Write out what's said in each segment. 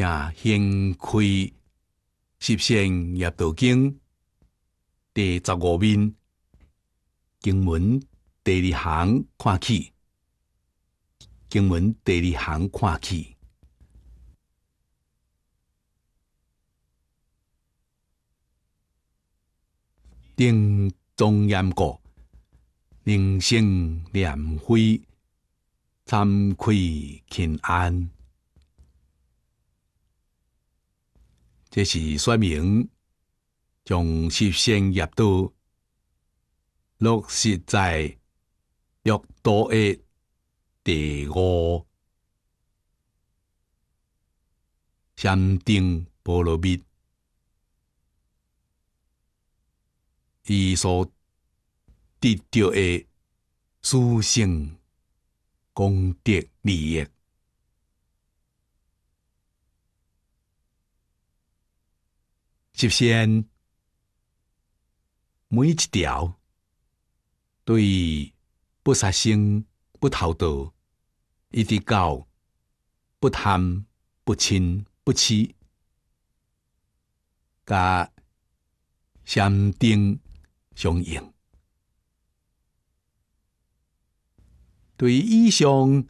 请先开《十善业道经》第十五面经文第二行看起，经文第二行看起。定庄严果，人生念会，惭愧勤安。这是说明，从实现业道，落实在欲道的第五，禅定波罗蜜，伊所得到的殊胜功德利益。首先，每一条对不杀生、不偷盗、一滴高、不贪、不侵、不欺，加相定相应。对以上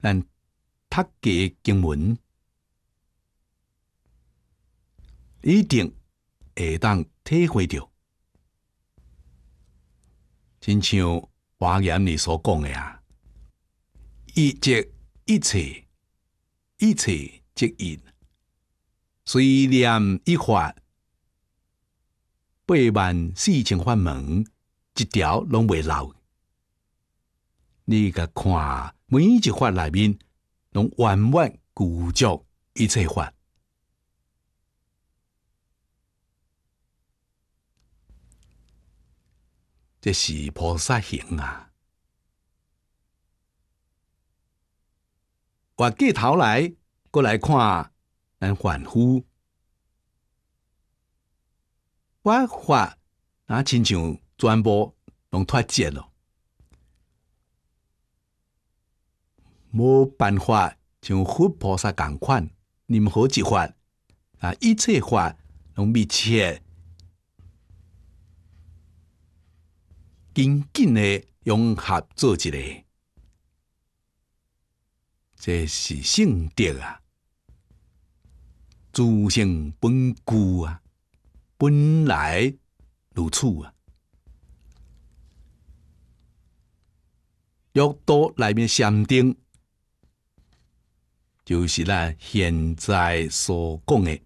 咱读的经文。一定会当体会到，亲像华严里所讲的啊，一即一切，一切即一，随念一法，八万四千法门，一条拢未漏。你甲看每一法内面，拢万万具足一切法。这是菩萨行啊！我转头来过来看，能欢呼。我发那亲像传播，拢太急了，没办法，像佛菩萨同款，任何一法啊，一切法拢密切。紧紧诶融合做起个。这是性德啊，自性本固啊，本来如此啊。欲多内面山顶，就是咱现在所讲的，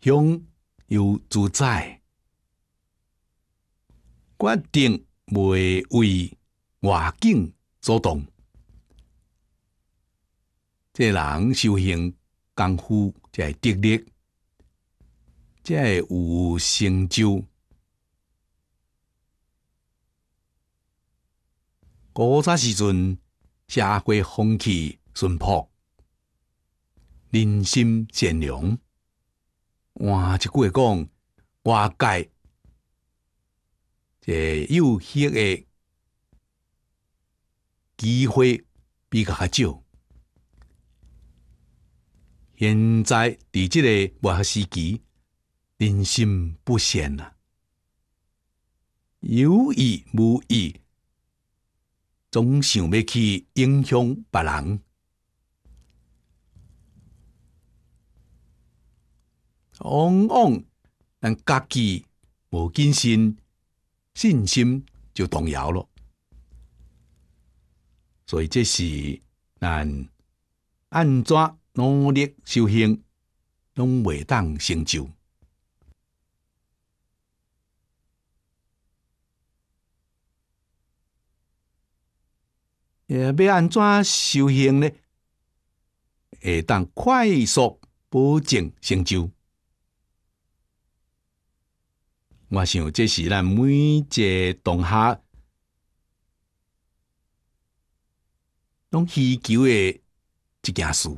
享有自在。决定未为外境所动，这人修行功夫才会得力，才会有成就。古早时阵，社会风气淳朴，人心善良。换一句话讲，外界诶，有迄个机会比较较少。现在伫即个末合时期，人心不善啊，有意无意总想欲去影响别人，往往咱家己无真心。信心就动摇了，所以这是咱按怎努力修行，拢未当成就。要按怎修行呢？会当快速保证成就。我想，这是咱每一个同学拢需求的一件事。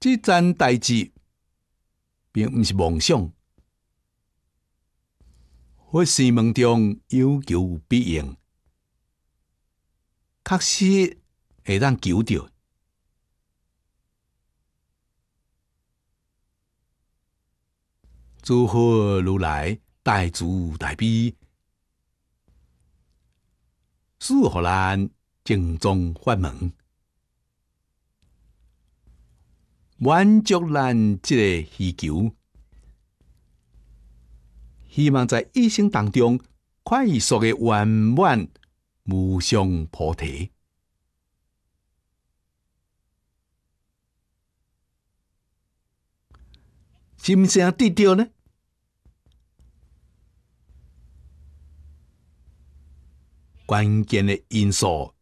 这桩代志，并不是梦想，或是梦中有求必应，确实。会当求到。诸佛如来大慈大悲，是何咱正宗法门，满足咱即个需求，希望在一生当中快速的圆满无上菩提。怎么样低调呢？关键的因素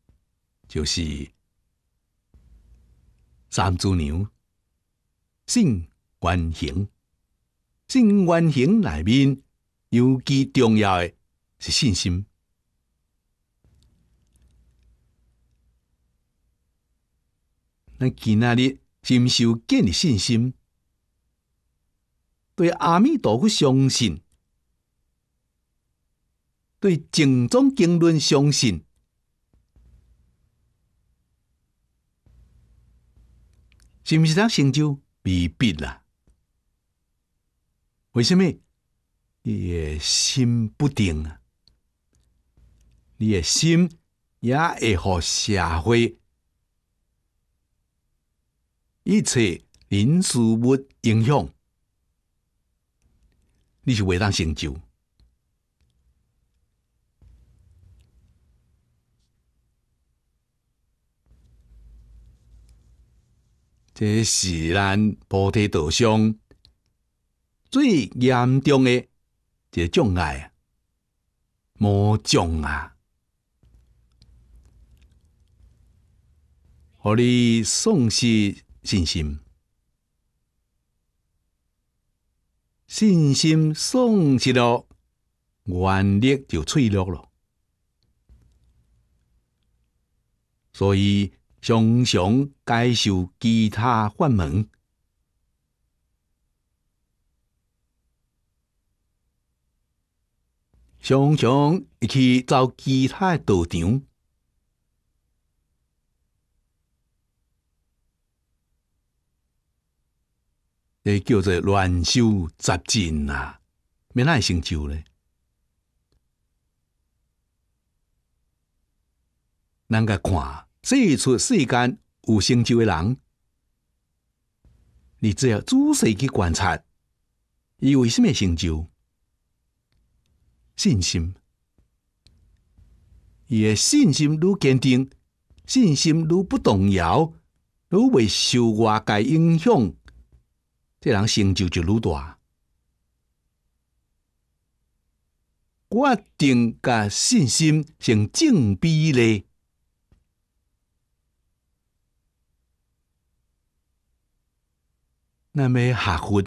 就是三柱牛性、原型，性、原型内面尤其重要的是信心。咱今仔日是毋是有建立信心？对阿弥陀佛相信，对种种经论相信，是毋是他成就未必啦？为什么？你的心不定啊！你的心也会互社会一切人事物影响。你是为当成就，这是咱菩提道上最严重的个障碍啊！魔障啊！互你丧失信心。信心丧失了，原力就脆弱了。所以，常常该受其他法门，常常去走其他道场。你叫做乱修杂进啊，没哪会成就呢？咱甲看一出世间有成就的人，你只要仔细去观察，伊为什么成就？信心，伊诶信心愈坚定，信心愈不动摇，愈未受外界影响。这人成就就愈大，决定甲信心成正比咧。那么下佛，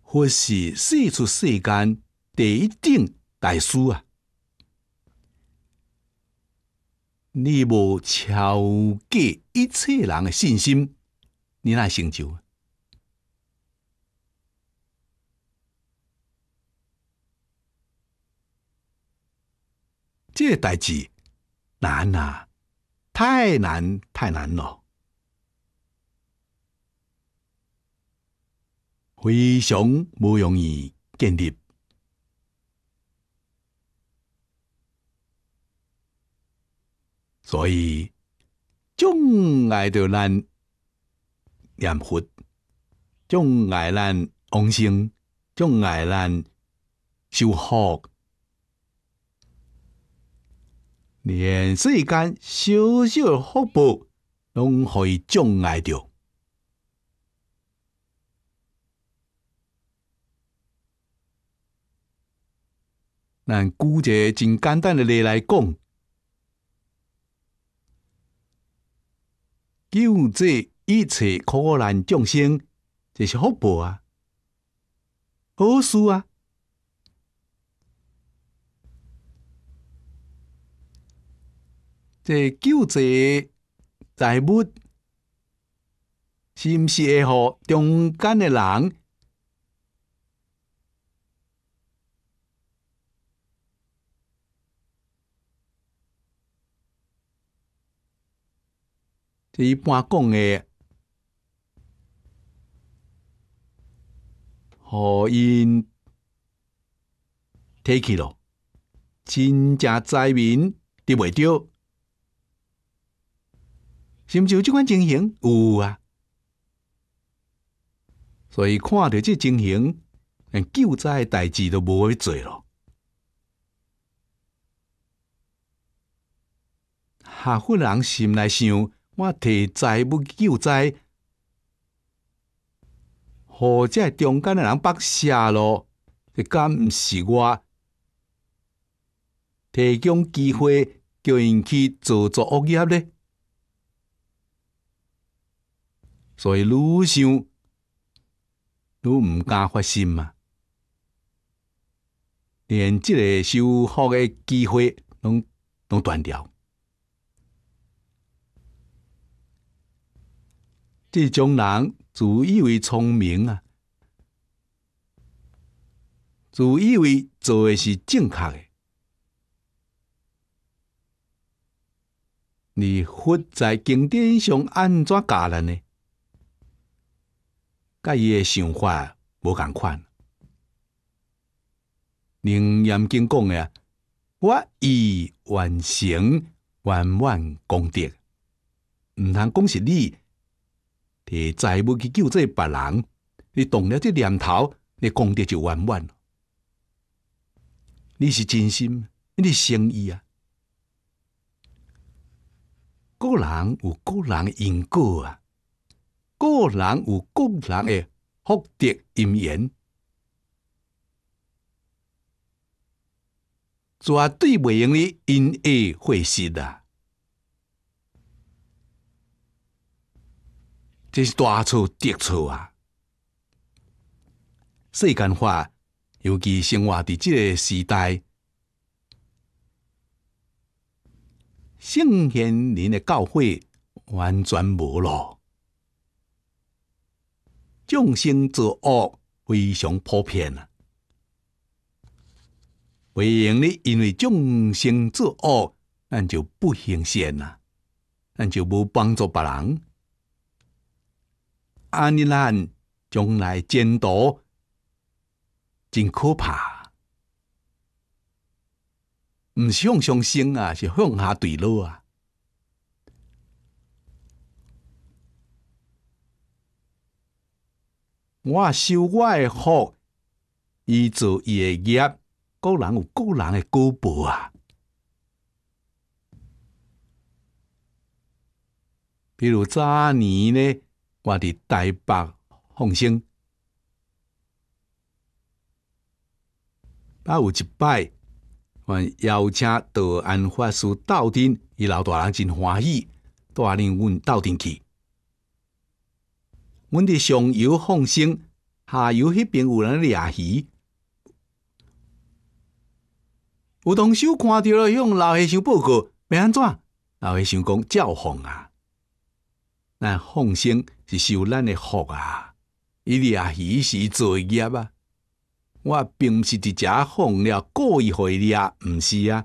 或是世出世间第一等大师啊！你无超过一切人的信心，你哪成就？即代大事难啊，太难太难咯，非常不容易建立，所以总爱着咱念佛，总爱咱往生，总爱咱修好。连世间小小福报，拢可以障碍着。咱举一个真简单的例来讲，救这一切苦难众生，这是福报啊，好事啊！这救济财物是毋是会互中间的人？这一般讲嘅，互因提起咯，真正灾民跌袂着。是毋是有即款情形？有啊，所以看到即情形，连救灾诶代志都无去做咯。下富人心内想：我提灾要救灾，或者中间的人北下咯？这敢毋是我提供机会叫因去做做恶业咧？所以，愈想愈毋敢发心啊。连即个修复的机会，拢拢断掉。这种人自以为聪明啊，自以为做诶是正确诶。你活在经典上安怎教咱呢？甲伊的想法无共款，林严经讲诶，我以完成圆满功德，毋通讲是你，提财要去救济别人，你动了这念头，你功德就圆满。了。你是真心，你诚意啊，个人有个人因果啊。个人有个人的福德因缘，绝对袂用咧因恶获失啊。这是大错、特错啊！世间化，尤其生活伫即个时代，圣贤人的教诲完全无咯。众生作恶非常普遍啊，会用你因为众生作恶，咱就不行善啊，咱就无帮助别人，安尼咱将来前途真可怕，是向上升啊，是向下坠落啊。我修我的福，伊做伊的业，个人有个人的果报啊。比如早年呢，我台北伯生，啊有一摆，我邀请道安法师到阵，伊老大人真欢喜，带领阮到阵去。阮伫上游放生，下游迄边有人掠鱼。有同事看着了，向老和尚报告，要安怎？老和尚讲照放啊，咱放生是受咱的福啊，伊掠鱼是罪业啊。我并毋是伫遮放了，故意互伊掠，毋是啊。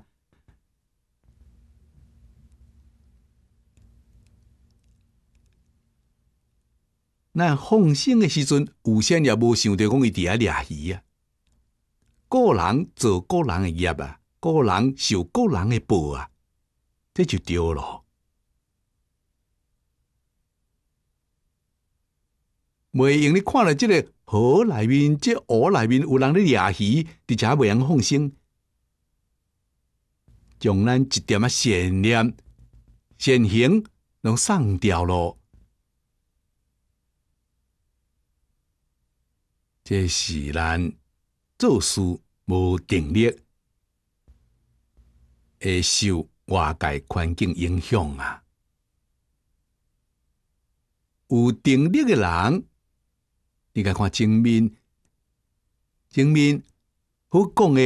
那放生的时阵，有先也无想到讲伊伫遐掠鱼啊。个人做个人的业啊，个人受个人的报啊，这就对咯。未用你看了即个河内面、即湖内面有人咧掠鱼，而且未用放生。将咱一点啊善念、善行拢送掉咯。这是人做事无定力，会受外界环境影响啊。有定力的人，你甲看前面，前面好讲的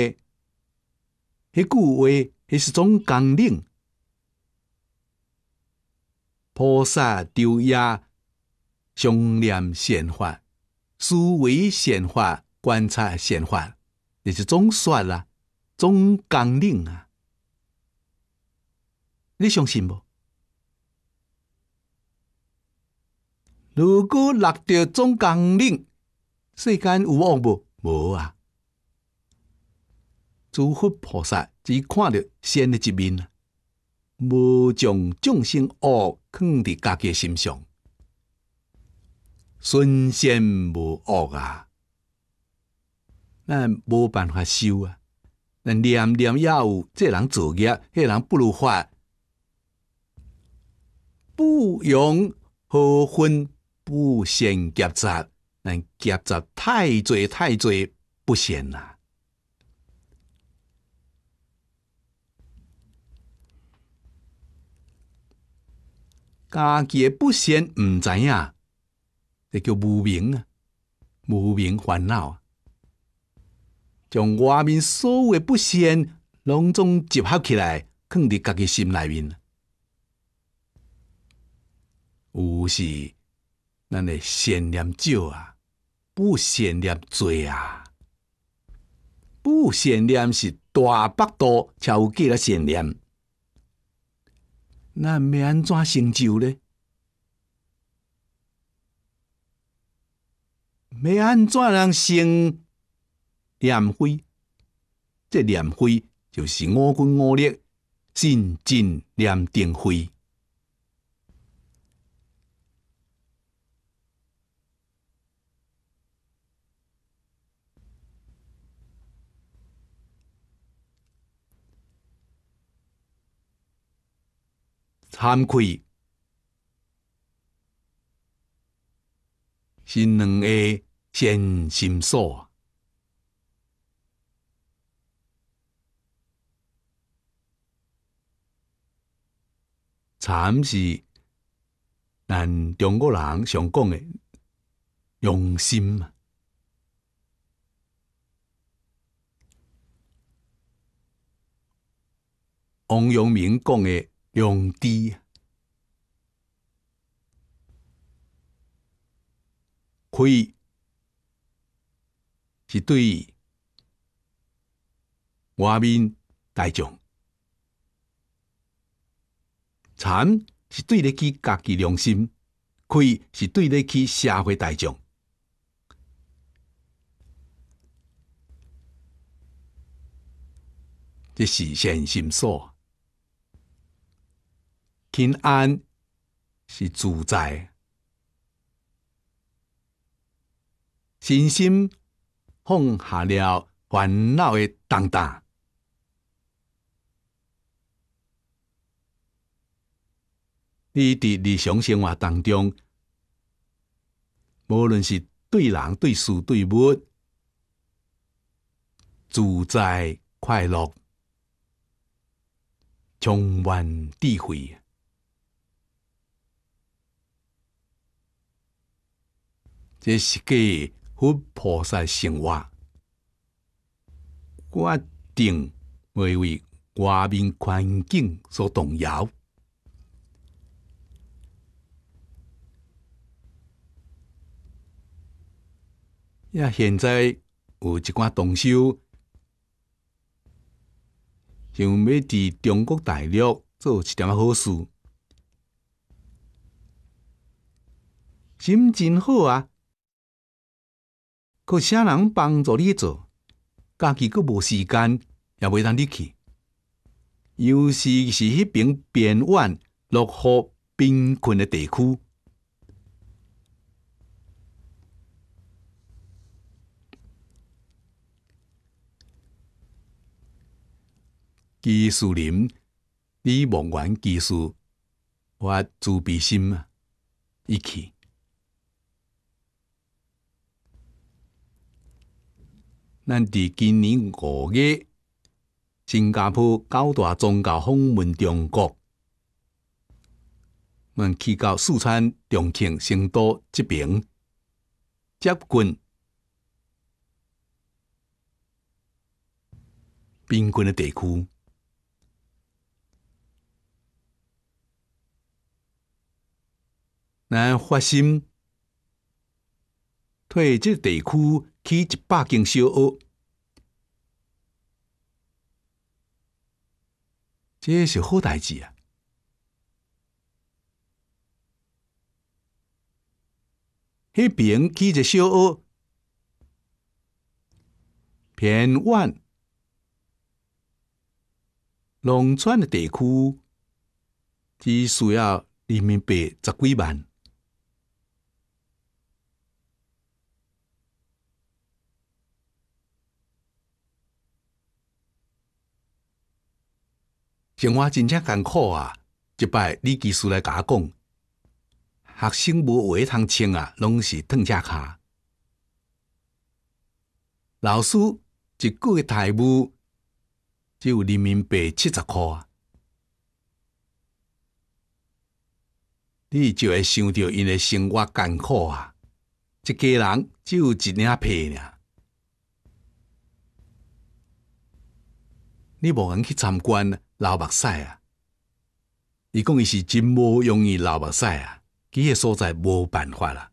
迄句话，迄是种纲领。菩萨丢牙，常念善法。思维显化，观察显化，也是总算啦，总纲领啊。你相信不？如果六到总纲领，世间有望不？无啊。诸佛菩萨只看到仙的一面无将众生恶藏伫家己心上。孙先无恶啊，咱无办法修啊。咱念念要有，这人作业，迄人不如法，不养好分？不善夹杂，咱夹杂太侪太侪不善啊。家业不善，毋知影。这叫无明啊！无明烦恼，啊，将外面所有的不善拢总集合起来，藏伫家己心内面。有时咱的善念少啊，不善念多啊，不善念是大肚，才有过了善念，咱要安怎成就呢？要安怎样行？念灰？这念灰就是五根五力、信、净、念、定、慧、惭愧。是两个先心术啊，惨是咱中国人常讲的用心嘛，王阳明讲的良知。亏是对外面大众，禅是对得起家己良心；亏是对得起社会大众。这是善心所，平安是自在。身心放下了，烦恼的担担。你伫日常生活当中，无论是对人、对事、对物，自在、快乐、充满智慧，这是给。佛菩萨生活，决定未为外面环境所动摇。也现在有一款动手，想要伫中国大陆做一点仔好事，心情好啊！佫啥人帮助你做？家己佫无时间，也袂让你去。尤其是迄边边远、落后、贫困的地区，技术林、你木完技术，我自卑心啊，一去。咱伫今年五月，新加坡高大宗教访问中国，阮去到四川、重庆、成都即边，接近边关的地区，咱发心退即个地区起一百间小学，这是好代志啊！迄边起个小学，偏远农村的地区，只需要人民币十几万。生活真正艰苦啊！一摆你技术来甲我讲，学生无鞋通穿啊，拢是脱只骹。老师一个月台务只有人民币七十块啊！你就会想到因的生活艰苦啊！一家人只有一领被呀，你无敢去参观流目屎啊！伊讲伊是真无容易流目屎啊，伊个所在无办法啦。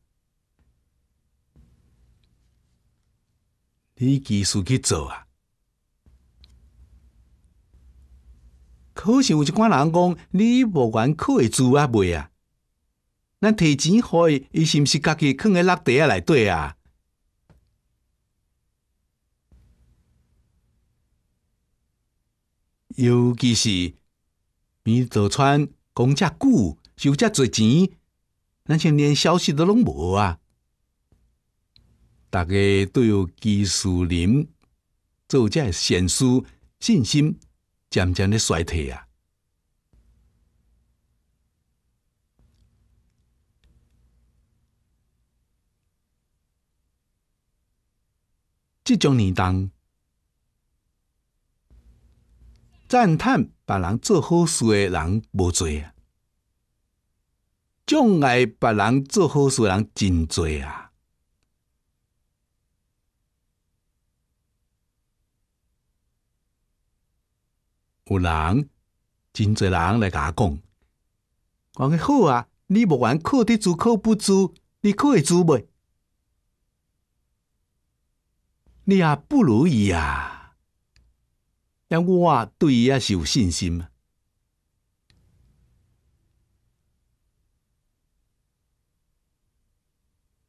你继续去做啊。可是有一款人讲，你无管去会住啊，袂啊？咱提钱互伊，伊是毋是家己藏诶落地啊内底啊？尤其是你做川讲遮久收遮侪钱，咱像连消息都拢无啊！大家都有技术林做遮善书信心，渐渐的衰退啊！即种年代。赞叹别人做好事的人无多啊，障碍别人做好事的人真多啊。有人真侪人来甲我讲，讲个好啊，你无管考得足考不足，你考会足未？你也不如伊啊。但我对伊也是有信心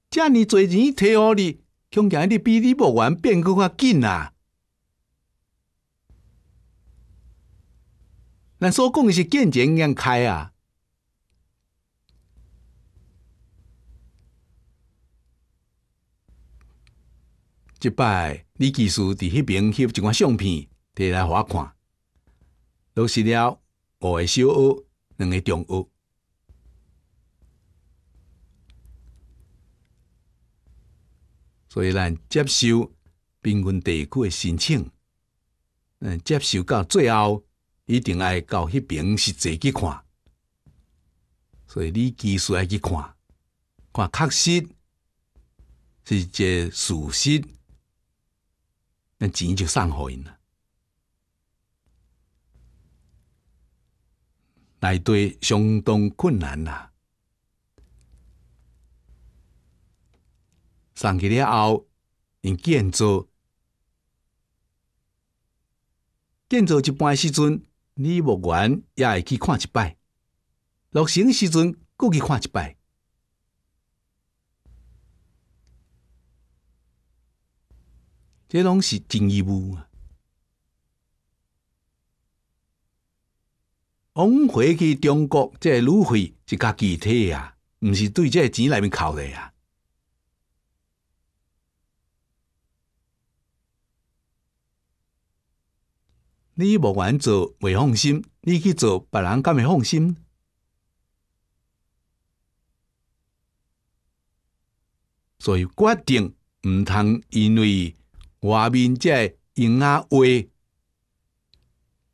遮尔侪钱摕互你，恐惊你比你无完变更较紧啊！咱所讲是见钱眼开啊，即摆你技术伫迄边翕一款相片。摕来互我看，落实了五个小学，两个中学，所以咱接收贫困地区申请，嗯，接收到最后一定爱到迄边实际去看，所以你技术爱去看，看确实，是一个事实，咱钱就互因啦。内底相当困难啦。送去了后，你建造、建造一般时阵，你无缘也会去看一摆；落成时阵，过去看一摆。这拢是真义务。往回去中国，即个路费是较具体啊，毋是对即个钱内面扣的啊。你无愿做，未放心；你去做，别人敢会放心。所以决定毋通因为外面即个用阿威。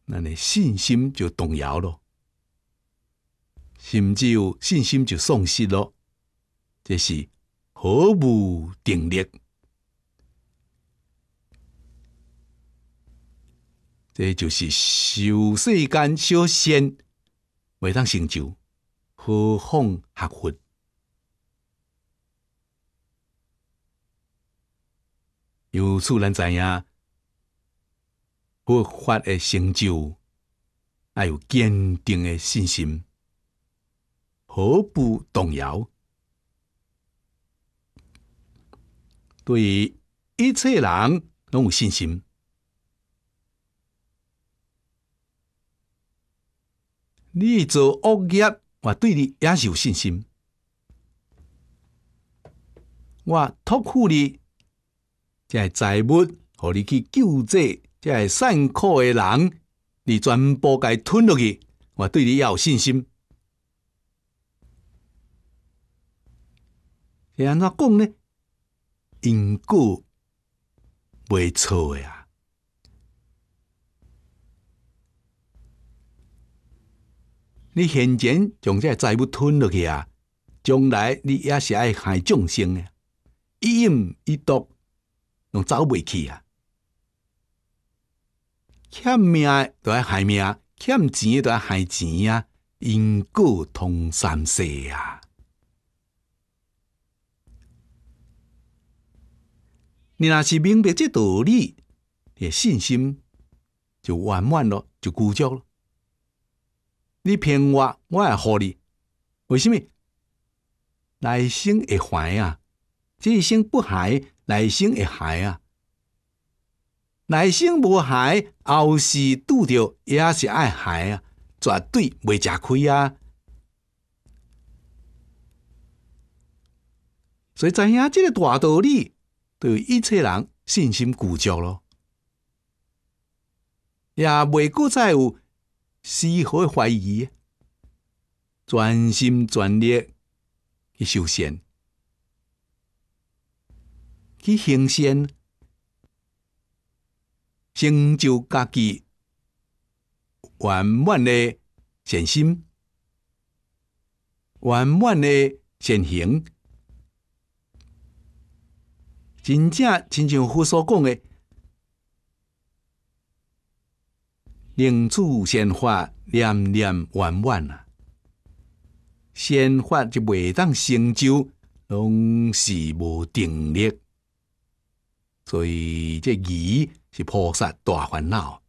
那你信心就动摇了，甚至有信心就丧失了，这是毫无定力？这就是小世间小仙未当成就，何况学佛？由此咱知影，佛发的成就，要有坚定的信心，毫不动摇，对一切人拢有信心。你做恶业，我对你也是有信心。我托付你，在财物互你去救济。即系善巧诶人，你全部该吞落去，我对你要有信心。要安怎讲呢？因果未错诶啊！你现前将这债务吞落去啊，将来你也是爱害众生诶，一饮一毒，拢走未去啊？欠命都要害命，欠钱都要害钱啊！因果通三世啊！你若是明白这道理，你信心就圆满了，就固足了。你骗我，我也互你，为什么？内生会坏啊！这一生不坏，内生会坏啊！内心无害，后世拄着也是爱害啊，绝对袂吃亏啊。所以，知影即个大道理，对一切人信心固足咯，也袂搁再有丝毫怀疑，专心专力去修仙，去行仙。成就家己，圆满的善心，圆满的善行，真正亲像佛所讲的，令诸善法念念圆满啊！善法就未当成就，拢是无定力。所以这疑是菩萨大烦恼，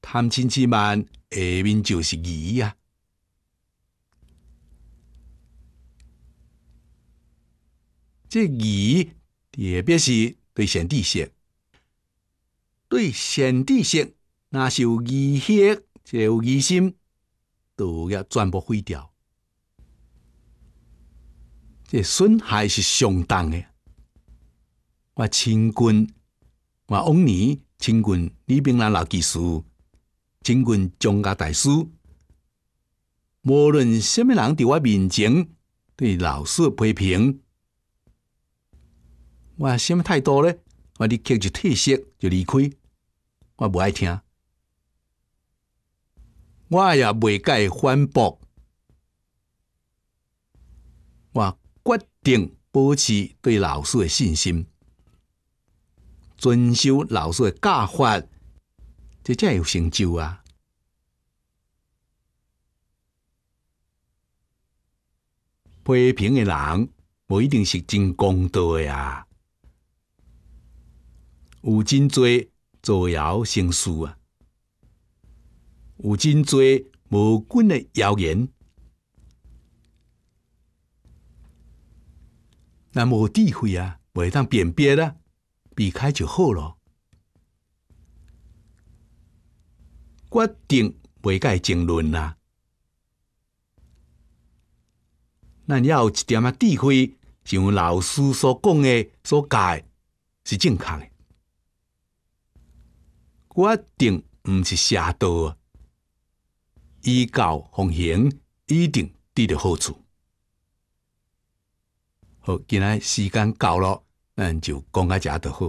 贪嗔痴慢下面就是疑啊。这疑也别是对贤地性，对贤地若那有疑邪，就有疑心，都要全部毁掉。这损害是相当的。我亲军，我往年亲军李炳南老技师，亲军张家大师，无论什么人伫我面前对老师批评，我什么太多嘞，我立刻就退缩就离开，我不爱听，我也未改反驳，我决定保持对老师的信心。遵守老师诶教法，这才有成就啊！批评诶人，无一定是真公道啊，有真侪造谣成书啊，有真侪无根诶谣言，那无智慧啊，未当辨别啦。避开就好了。决定甲改争论啦。咱要一点啊智慧，像老师所讲诶、所教诶，是正确诶。决定毋是邪道，依教奉行，一定得到好处。好，今仔时间到了。嗯，就讲啊，这就好。